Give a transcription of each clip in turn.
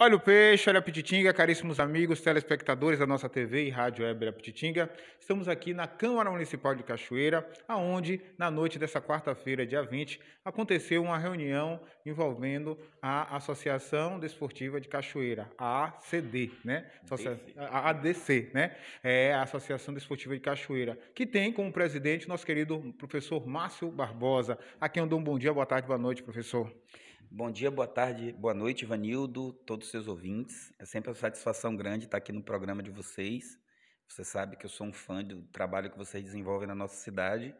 Olha o peixe, olha a Pititinga, caríssimos amigos, telespectadores da nossa TV e rádio Web Pititinga. Estamos aqui na Câmara Municipal de Cachoeira, aonde, na noite dessa quarta-feira, dia 20, aconteceu uma reunião envolvendo a Associação Desportiva de Cachoeira, a ACD, né? A ADC, né? É a Associação Desportiva de Cachoeira, que tem como presidente nosso querido professor Márcio Barbosa, a quem eu dou um bom dia, boa tarde, boa noite, professor. Bom dia, boa tarde, boa noite, Vanildo, todos os seus ouvintes. É sempre uma satisfação grande estar aqui no programa de vocês. Você sabe que eu sou um fã do trabalho que vocês desenvolvem na nossa cidade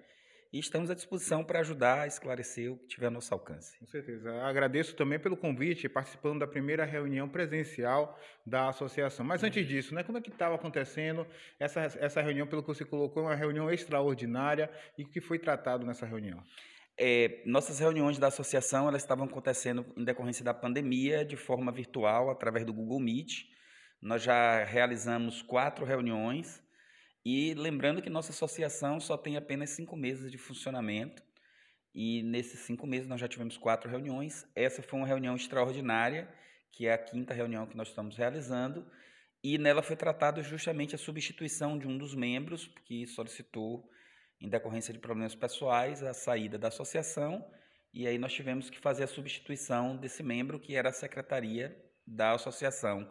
e estamos à disposição para ajudar a esclarecer o que tiver ao nosso alcance. Com certeza. Agradeço também pelo convite, participando da primeira reunião presencial da associação. Mas antes uhum. disso, né, como é que estava acontecendo essa, essa reunião, pelo que você colocou, uma reunião extraordinária e o que foi tratado nessa reunião? é, nossas reuniões da associação elas estavam acontecendo em decorrência da pandemia de forma virtual através do Google Meet. Nós já realizamos quatro reuniões e lembrando que nossa associação só tem apenas cinco meses de funcionamento e nesses cinco meses nós já tivemos quatro reuniões. Essa foi uma reunião extraordinária que é a quinta reunião que nós estamos realizando e nela foi tratado justamente a substituição de um dos membros que solicitou em decorrência de problemas pessoais, a saída da associação, e aí nós tivemos que fazer a substituição desse membro, que era a secretaria da associação.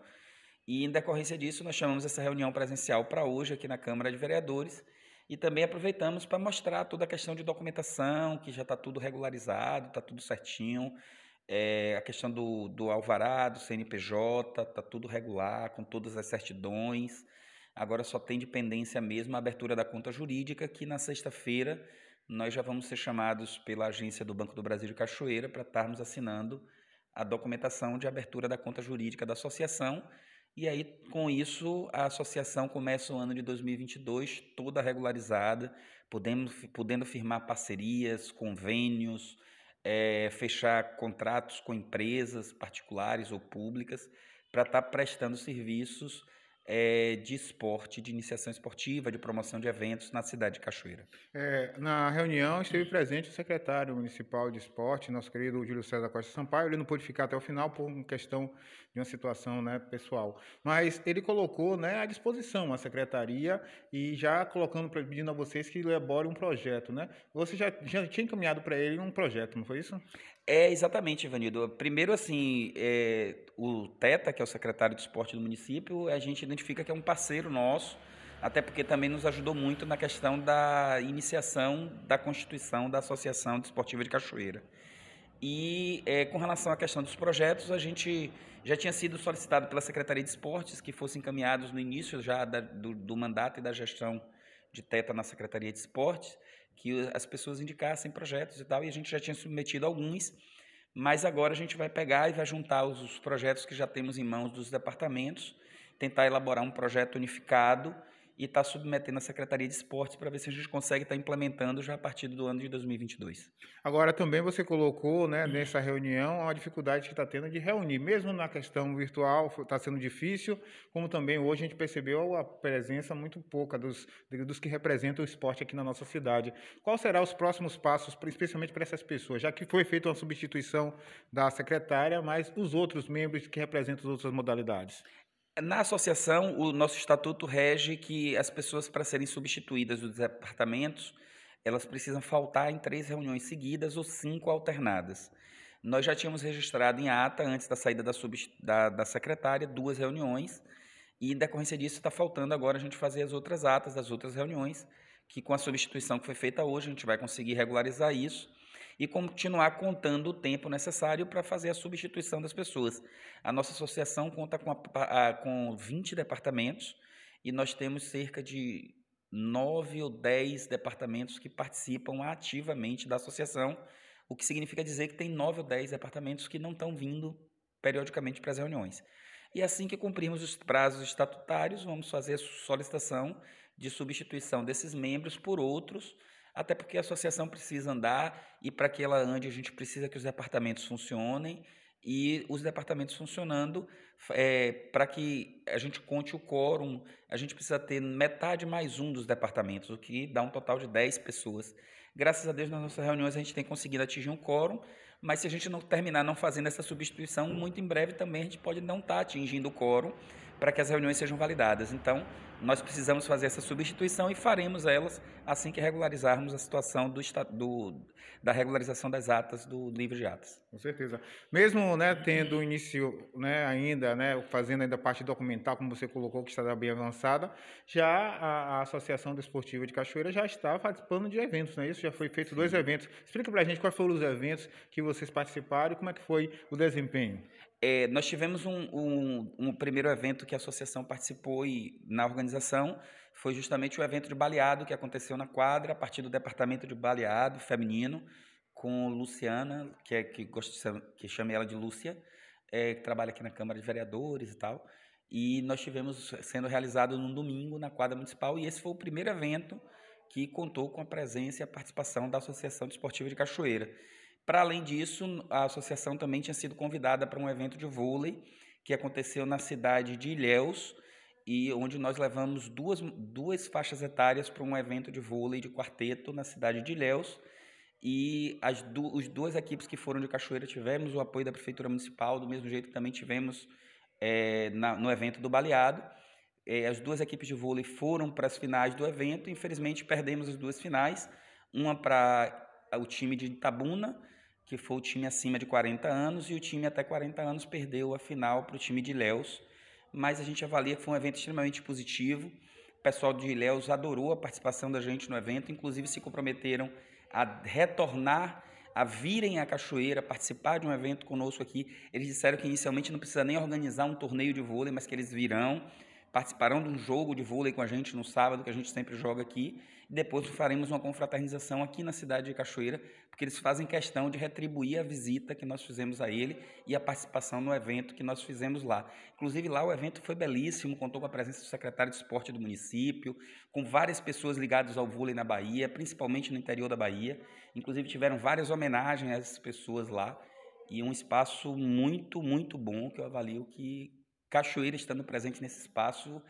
E em decorrência disso, nós chamamos essa reunião presencial para hoje aqui na Câmara de Vereadores e também aproveitamos para mostrar toda a questão de documentação, que já está tudo regularizado, está tudo certinho, é, a questão do, do alvará, do CNPJ, está tudo regular, com todas as certidões. Agora só tem dependência mesmo a abertura da conta jurídica, que na sexta-feira nós já vamos ser chamados pela agência do Banco do Brasil de Cachoeira para estarmos assinando a documentação de abertura da conta jurídica da associação. E aí, com isso, a associação começa o ano de 2022 toda regularizada, podendo, podendo firmar parcerias, convênios, é, fechar contratos com empresas particulares ou públicas para estar tá prestando serviços é, de esporte, de iniciação esportiva, de promoção de eventos na cidade de Cachoeira. É, na reunião esteve presente o secretário municipal de esporte, nosso querido Júlio César Costa Sampaio. Ele não pôde ficar até o final por questão de uma situação né, pessoal. Mas ele colocou né, à disposição a secretaria e já colocando, pedindo a vocês que elaborem um projeto. Né? Você já, já tinha encaminhado para ele um projeto, não foi isso? É, exatamente, Ivanildo. Primeiro, assim, é, o TETA, que é o secretário de esporte do município, a gente identifica que é um parceiro nosso, até porque também nos ajudou muito na questão da iniciação da constituição da Associação Desportiva de Cachoeira. E é, com relação à questão dos projetos, a gente já tinha sido solicitado pela Secretaria de Esportes que fossem encaminhados no início já da, do, do mandato e da gestão de teta na Secretaria de Esportes, que as pessoas indicassem projetos e tal, e a gente já tinha submetido alguns, mas agora a gente vai pegar e vai juntar os, os projetos que já temos em mãos dos departamentos, tentar elaborar um projeto unificado e está submetendo a Secretaria de Esportes para ver se a gente consegue estar tá implementando já a partir do ano de 2022. Agora, também você colocou né, hum. nessa reunião a dificuldade que está tendo de reunir, mesmo na questão virtual, está sendo difícil, como também hoje a gente percebeu a presença muito pouca dos, dos que representam o esporte aqui na nossa cidade. Qual será os próximos passos, especialmente para essas pessoas, já que foi feita uma substituição da secretária, mas os outros membros que representam as outras modalidades? Na associação, o nosso estatuto rege que as pessoas, para serem substituídas dos departamentos, elas precisam faltar em três reuniões seguidas ou cinco alternadas. Nós já tínhamos registrado em ata, antes da saída da, da, da secretária, duas reuniões, e em decorrência disso está faltando agora a gente fazer as outras atas das outras reuniões, que com a substituição que foi feita hoje, a gente vai conseguir regularizar isso e continuar contando o tempo necessário para fazer a substituição das pessoas. A nossa associação conta com, a, a, com 20 departamentos e nós temos cerca de nove ou dez departamentos que participam ativamente da associação, o que significa dizer que tem nove ou dez departamentos que não estão vindo periodicamente para as reuniões. E assim que cumprirmos os prazos estatutários, vamos fazer a solicitação de substituição desses membros por outros até porque a associação precisa andar e para que ela ande a gente precisa que os departamentos funcionem e os departamentos funcionando é, para que a gente conte o quórum, a gente precisa ter metade mais um dos departamentos, o que dá um total de 10 pessoas. Graças a Deus, nas nossas reuniões a gente tem conseguido atingir um quórum, mas se a gente não terminar não fazendo essa substituição, muito em breve também a gente pode não estar tá atingindo o quórum para que as reuniões sejam validadas. Então, nós precisamos fazer essa substituição e faremos elas assim que regularizarmos a situação do, do, da regularização das atas do livro de atas. Com certeza. Mesmo né, tendo início né, ainda, né, fazendo ainda parte documental, como você colocou, que está bem avançada, já a, a Associação Desportiva de Cachoeira já está participando de eventos, não é isso? Já foi feito Sim. dois eventos. Explica para a gente quais foram os eventos que vocês participaram e como é que foi o desempenho. É, nós tivemos um, um, um primeiro evento que a associação participou e na organização organização foi justamente o evento de baleado que aconteceu na quadra, a partir do departamento de baleado feminino, com Luciana, que, é, que, gosto que chame ela de Lúcia, é, que trabalha aqui na Câmara de Vereadores e tal. E nós tivemos sendo realizado num domingo na quadra municipal, e esse foi o primeiro evento que contou com a presença e a participação da Associação Desportiva de Cachoeira. Para além disso, a associação também tinha sido convidada para um evento de vôlei que aconteceu na cidade de Ilhéus, e onde nós levamos duas, duas faixas etárias para um evento de vôlei de quarteto na cidade de Ilhéus. E as du os duas equipes que foram de Cachoeira tivemos o apoio da Prefeitura Municipal, do mesmo jeito que também tivemos é, na, no evento do Baleado. É, as duas equipes de vôlei foram para as finais do evento, infelizmente perdemos as duas finais, uma para o time de Itabuna, que foi o time acima de 40 anos, e o time até 40 anos perdeu a final para o time de Léus, mas a gente avalia que foi um evento extremamente positivo. O pessoal de Ilhéus adorou a participação da gente no evento, inclusive se comprometeram a retornar, a virem à Cachoeira, participar de um evento conosco aqui. Eles disseram que inicialmente não precisa nem organizar um torneio de vôlei, mas que eles virão participarão de um jogo de vôlei com a gente no sábado, que a gente sempre joga aqui. E depois faremos uma confraternização aqui na cidade de Cachoeira, porque eles fazem questão de retribuir a visita que nós fizemos a ele e a participação no evento que nós fizemos lá. Inclusive, lá o evento foi belíssimo, contou com a presença do secretário de esporte do município, com várias pessoas ligadas ao vôlei na Bahia, principalmente no interior da Bahia. Inclusive, tiveram várias homenagens a essas pessoas lá. E um espaço muito, muito bom que eu avalio que Cachoeira estando presente nesse espaço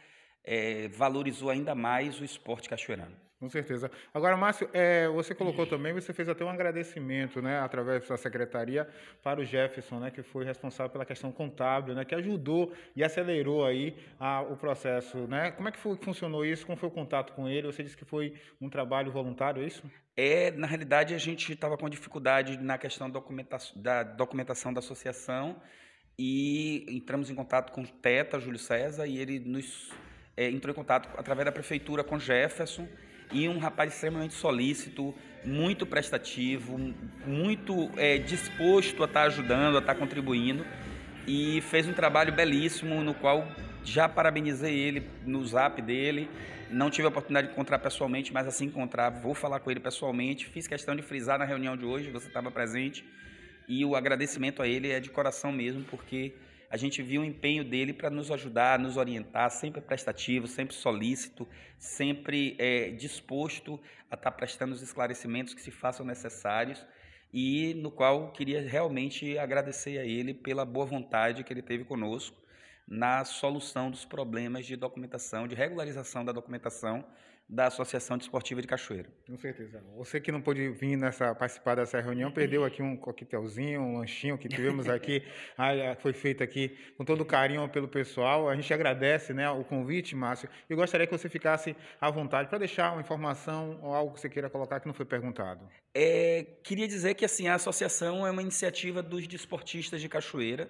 é, valorizou ainda mais o esporte cachoeirano. Com certeza. Agora, Márcio, é, você colocou também, você fez até um agradecimento, né, através da secretaria para o Jefferson, né, que foi responsável pela questão contábil, né, que ajudou e acelerou aí a, o processo, né? Como é que foi, funcionou isso? Como foi o contato com ele? Você disse que foi um trabalho voluntário, é isso? É, na realidade, a gente estava com dificuldade na questão documenta da documentação da associação e entramos em contato com o Teta, Júlio César, e ele nos é, entrou em contato através da prefeitura com Jefferson e um rapaz extremamente solícito, muito prestativo, muito é, disposto a estar tá ajudando, a estar tá contribuindo e fez um trabalho belíssimo no qual já parabenizei ele no zap dele. Não tive a oportunidade de encontrar pessoalmente, mas assim encontrar, vou falar com ele pessoalmente. Fiz questão de frisar na reunião de hoje, você estava presente e o agradecimento a ele é de coração mesmo, porque a gente viu o empenho dele para nos ajudar, nos orientar, sempre prestativo, sempre solícito, sempre é, disposto a estar tá prestando os esclarecimentos que se façam necessários e no qual queria realmente agradecer a ele pela boa vontade que ele teve conosco na solução dos problemas de documentação, de regularização da documentação da Associação Desportiva de Cachoeira. Com certeza. Você que não pôde vir nessa participar dessa reunião perdeu aqui um coquetelzinho, um lanchinho que tivemos aqui, ah, é, foi feito aqui com todo carinho pelo pessoal. A gente agradece, né, o convite, Márcio. Eu gostaria que você ficasse à vontade para deixar uma informação ou algo que você queira colocar que não foi perguntado. É, queria dizer que assim a associação é uma iniciativa dos desportistas de Cachoeira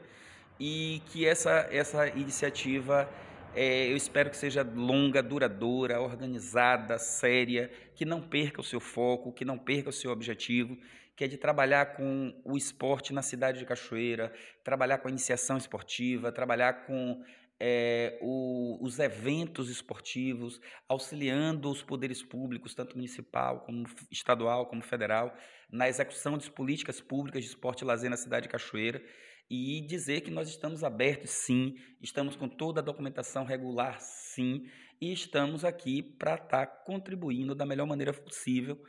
e que essa, essa iniciativa é, eu espero que seja longa, duradoura, organizada, séria, que não perca o seu foco, que não perca o seu objetivo, que é de trabalhar com o esporte na cidade de Cachoeira, trabalhar com a iniciação esportiva, trabalhar com é, o, os eventos esportivos, auxiliando os poderes públicos, tanto municipal, como estadual, como federal, na execução das políticas públicas de esporte e lazer na cidade de Cachoeira e dizer que nós estamos abertos, sim, estamos com toda a documentação regular, sim, e estamos aqui para estar tá contribuindo da melhor maneira possível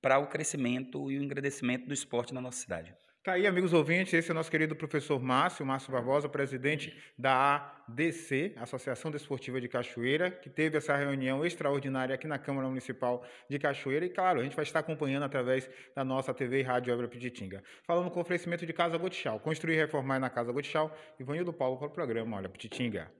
para o crescimento e o engrandecimento do esporte na nossa cidade. Tá aí, amigos ouvintes, esse é o nosso querido professor Márcio, Márcio Barbosa, presidente da ADC, Associação Desportiva de Cachoeira, que teve essa reunião extraordinária aqui na Câmara Municipal de Cachoeira e, claro, a gente vai estar acompanhando através da nossa TV e Rádio Ebra Pititinga. Falando com oferecimento de Casa Gotchal, construir e reformar na Casa Gotchal, Ivanildo Paulo para o programa Olha Pititinga.